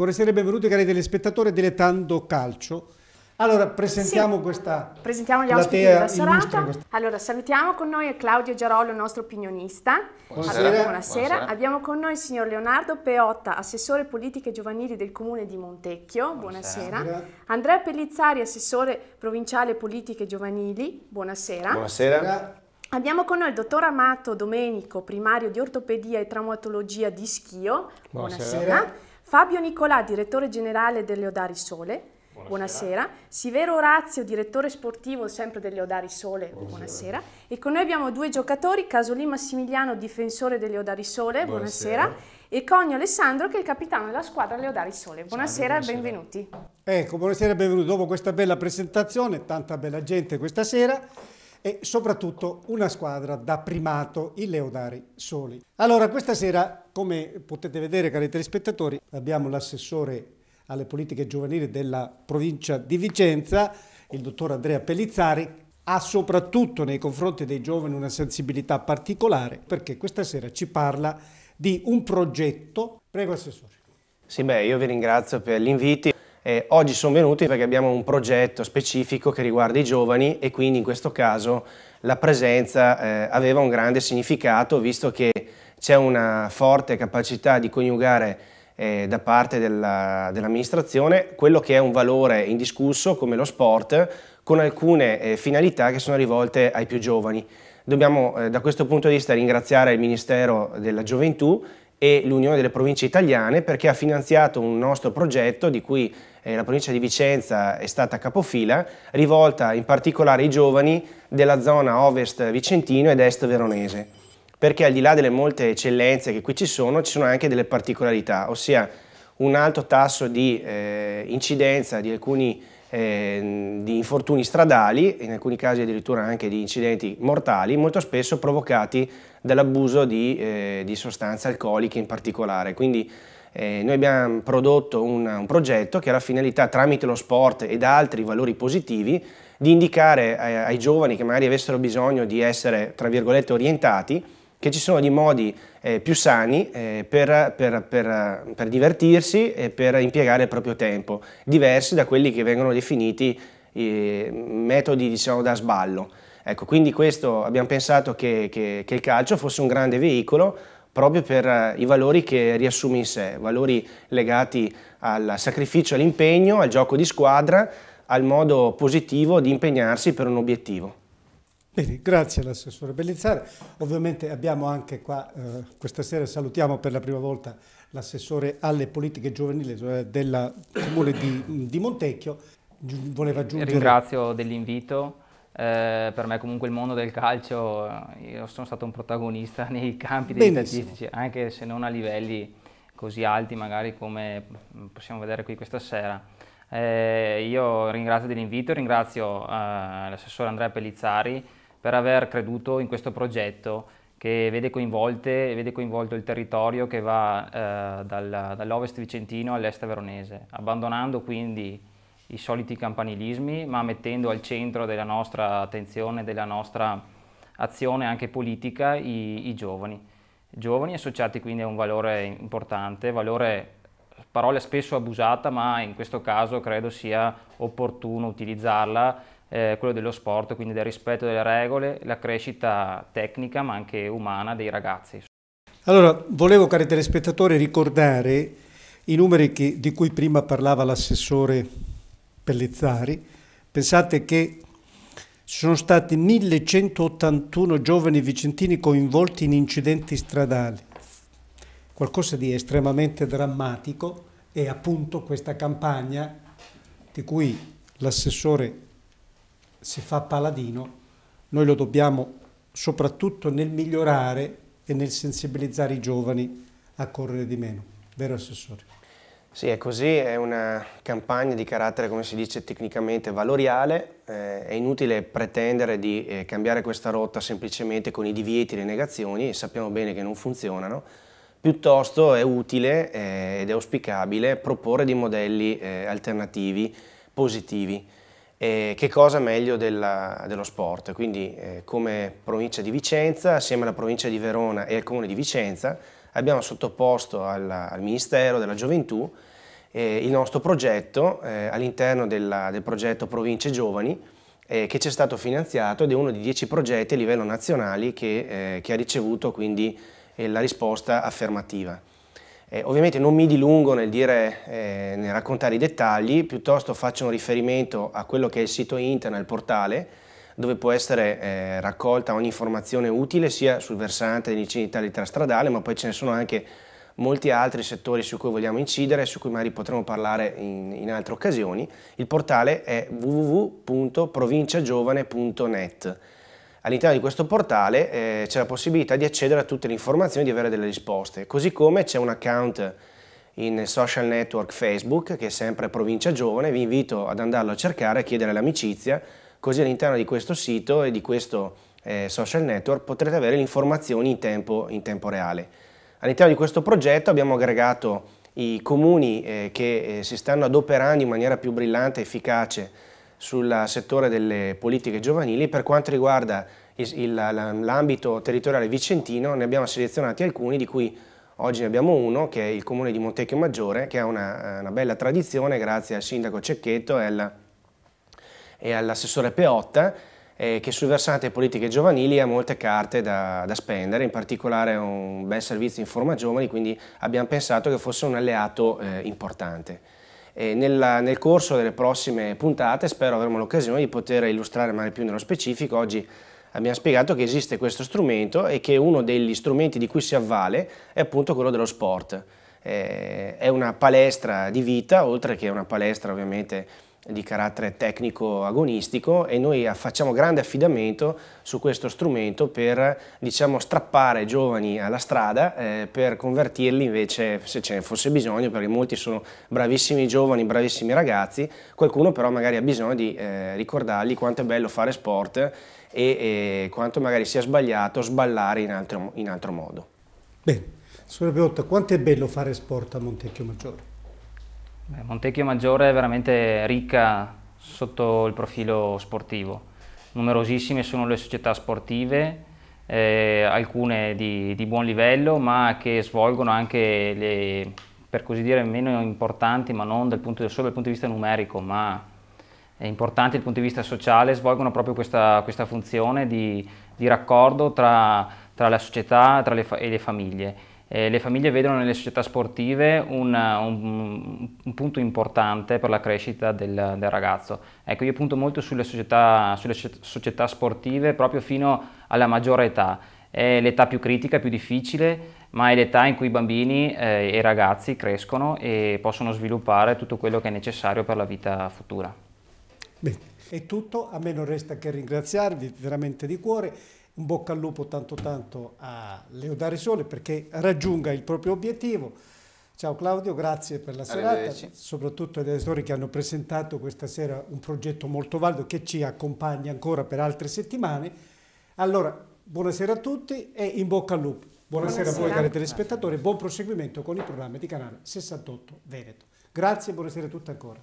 Buonasera e benvenuti cari telespettatori dilettando calcio. Allora, presentiamo sì. questa Presentiamo gli ospiti della serata. Allora, salutiamo con noi Claudio Giarolo, nostro opinionista. Buonasera. Allora, buonasera. buonasera. Abbiamo con noi il signor Leonardo Peotta, assessore politiche giovanili del comune di Montecchio. Buonasera. buonasera. Andrea Pellizzari, assessore provinciale politiche giovanili. Buonasera. Buonasera. Abbiamo con noi il dottor Amato Domenico, primario di ortopedia e traumatologia di Schio. Buonasera. Fabio Nicolà, direttore generale delle Odari Sole, buonasera. buonasera. Sivero Orazio, direttore sportivo sempre delle Odari Sole, buonasera. buonasera. E con noi abbiamo due giocatori, Casolì Massimiliano, difensore delle Odari Sole, buonasera. buonasera. E Cogno Alessandro, che è il capitano della squadra Leodari Sole. Buonasera e benvenuti. Ecco, buonasera e benvenuti. Dopo questa bella presentazione, tanta bella gente questa sera, e soprattutto una squadra da primato, i Leodari soli. Allora, questa sera, come potete vedere cari telespettatori, abbiamo l'assessore alle politiche giovanili della provincia di Vicenza, il dottor Andrea Pellizzari, ha soprattutto nei confronti dei giovani una sensibilità particolare perché questa sera ci parla di un progetto. Prego Assessore. Sì, beh, io vi ringrazio per gli inviti. Eh, oggi sono venuti perché abbiamo un progetto specifico che riguarda i giovani e quindi in questo caso la presenza eh, aveva un grande significato visto che c'è una forte capacità di coniugare eh, da parte dell'amministrazione dell quello che è un valore indiscusso come lo sport con alcune eh, finalità che sono rivolte ai più giovani. Dobbiamo eh, da questo punto di vista ringraziare il Ministero della Gioventù e l'Unione delle Province Italiane perché ha finanziato un nostro progetto di cui eh, la provincia di Vicenza è stata capofila, rivolta in particolare ai giovani della zona ovest vicentino ed est veronese, perché al di là delle molte eccellenze che qui ci sono, ci sono anche delle particolarità, ossia un alto tasso di eh, incidenza di alcuni eh, di infortuni stradali, in alcuni casi addirittura anche di incidenti mortali, molto spesso provocati dall'abuso di, eh, di, sostanze alcoliche in particolare. Quindi eh, noi abbiamo prodotto un, un progetto che ha la finalità, tramite lo sport ed altri valori positivi, di indicare ai, eh, ai giovani che magari avessero bisogno di essere, tra virgolette, orientati, che ci sono dei modi eh, più sani eh, per, per, per, per, divertirsi e per impiegare il proprio tempo, diversi da quelli che vengono definiti eh, metodi diciamo, da sballo. Ecco, quindi questo abbiamo pensato che, che, che il calcio fosse un grande veicolo proprio per eh, i valori che riassume in sé, valori legati al sacrificio, all'impegno, al gioco di squadra, al modo positivo di impegnarsi per un obiettivo. Bene, grazie all'assessore Bellizzare. Ovviamente abbiamo anche qua, eh, questa sera salutiamo per la prima volta l'assessore alle politiche giovanili cioè del comune di, di, Montecchio. Gi voleva aggiungere... Ringrazio dell'invito. Eh, per me comunque il mondo del calcio, eh, io sono stato un protagonista nei campi dei Benissimo. statistici, anche se non a livelli così alti magari come possiamo vedere qui questa sera. Eh, io ringrazio dell'invito, ringrazio eh, l'assessore Andrea Pellizzari, per aver creduto in questo progetto che vede, vede coinvolto il territorio che va eh, dal, dall'ovest vicentino all'est veronese, abbandonando quindi i soliti campanilismi, ma mettendo al centro della nostra attenzione, della nostra azione anche politica, i, i giovani. Giovani associati quindi a un valore importante, valore parola spesso abusata, ma in questo caso credo sia opportuno utilizzarla eh, quello dello sport, quindi del rispetto delle regole, la crescita tecnica ma anche umana dei ragazzi. Allora, volevo cari telespettatori ricordare i numeri che, di cui prima parlava l'assessore Pellizzari. Pensate che ci sono stati 1181 giovani vicentini coinvolti in incidenti stradali, qualcosa di estremamente drammatico e appunto questa campagna di cui l'assessore se fa paladino, noi lo dobbiamo soprattutto nel migliorare e nel sensibilizzare i giovani a correre di meno, vero Assessore? Sì, è così, è una campagna di carattere, come si dice tecnicamente, valoriale, eh, è inutile pretendere di eh, cambiare questa rotta semplicemente con i divieti e le negazioni, sappiamo bene che non funzionano, piuttosto è utile eh, ed è auspicabile proporre dei modelli eh, alternativi positivi eh, che cosa meglio della, dello sport. Quindi eh, come provincia di Vicenza, assieme alla provincia di Verona e al comune di Vicenza, abbiamo sottoposto alla, al Ministero della Gioventù eh, il nostro progetto eh, all'interno del progetto Province Giovani eh, che ci è stato finanziato ed è uno di dieci progetti a livello nazionale che, eh, che ha ricevuto quindi la risposta affermativa. Eh, ovviamente non mi dilungo nel, dire, eh, nel raccontare i dettagli, piuttosto faccio un riferimento a quello che è il sito internet, il portale, dove può essere eh, raccolta ogni informazione utile sia sul versante dell'incidentalità stradale, ma poi ce ne sono anche molti altri settori su cui vogliamo incidere, su cui magari potremo parlare in, in altre occasioni. Il portale è www.provinciagiovane.net. All'interno di questo portale eh, c'è la possibilità di accedere a tutte le informazioni e di avere delle risposte, così come c'è un account in social network Facebook che è sempre Provincia Giovane, vi invito ad andarlo a cercare, e chiedere l'amicizia, così all'interno di questo sito e di questo eh, social network potrete avere le informazioni in tempo, in tempo reale. All'interno di questo progetto abbiamo aggregato i comuni eh, che eh, si stanno adoperando in maniera più brillante e efficace sul settore delle politiche giovanili. Per quanto riguarda l'ambito territoriale vicentino ne abbiamo selezionati alcuni di cui oggi ne abbiamo uno che è il comune di Montecchio Maggiore che ha una, una bella tradizione grazie al sindaco Cecchetto e, all'assessore Peotta eh, che sul versante politiche giovanili ha molte carte da, da spendere, in particolare un bel servizio in forma giovani quindi abbiamo pensato che fosse un alleato eh, importante. E nella, nel corso delle prossime puntate spero avremo l'occasione di poter illustrare magari più nello specifico. Oggi abbiamo spiegato che esiste questo strumento e che uno degli strumenti di cui si avvale è appunto quello dello sport. Eh, è una palestra di vita, oltre che una palestra ovviamente di carattere tecnico agonistico e noi facciamo grande affidamento su questo strumento per diciamo, strappare giovani alla strada eh, per convertirli invece se ce ne fosse bisogno perché molti sono bravissimi giovani, bravissimi ragazzi, qualcuno però magari ha bisogno di eh, ricordargli quanto è bello fare sport e, e, quanto magari sia sbagliato sballare in altro, in altro modo. Bene, signora Piotta, quanto è bello fare sport a Montecchio Maggiore? Montecchio Maggiore è veramente ricca sotto il profilo sportivo. Numerosissime sono le società sportive, eh, alcune di, di, buon livello, ma che svolgono anche le, per così dire, meno importanti, ma non dal punto, solo dal punto di vista numerico, ma importanti dal punto di vista sociale, svolgono proprio questa, questa funzione di, di raccordo tra, tra, la società tra le, e le famiglie. Eh, le famiglie vedono nelle società sportive una, un, un, punto importante per la crescita del, del, ragazzo. Ecco, io punto molto sulle società, sulle società sportive proprio fino alla maggiore età. È l'età più critica, più difficile, ma è l'età in cui i bambini eh, e i ragazzi crescono e possono sviluppare tutto quello che è necessario per la vita futura. Bene, è tutto, a me non resta che ringraziarvi veramente di cuore un bocca al lupo tanto tanto a Leodare Sole perché raggiunga il proprio obiettivo. Ciao Claudio, grazie per la serata, soprattutto agli editori che hanno presentato questa sera un progetto molto valido che ci accompagna ancora per altre settimane. Allora, buonasera a tutti e in bocca al lupo. Buonasera, buonasera. a voi cari telespettatori, buon proseguimento con i programmi di canale 68 Veneto. Grazie e buonasera a tutti ancora.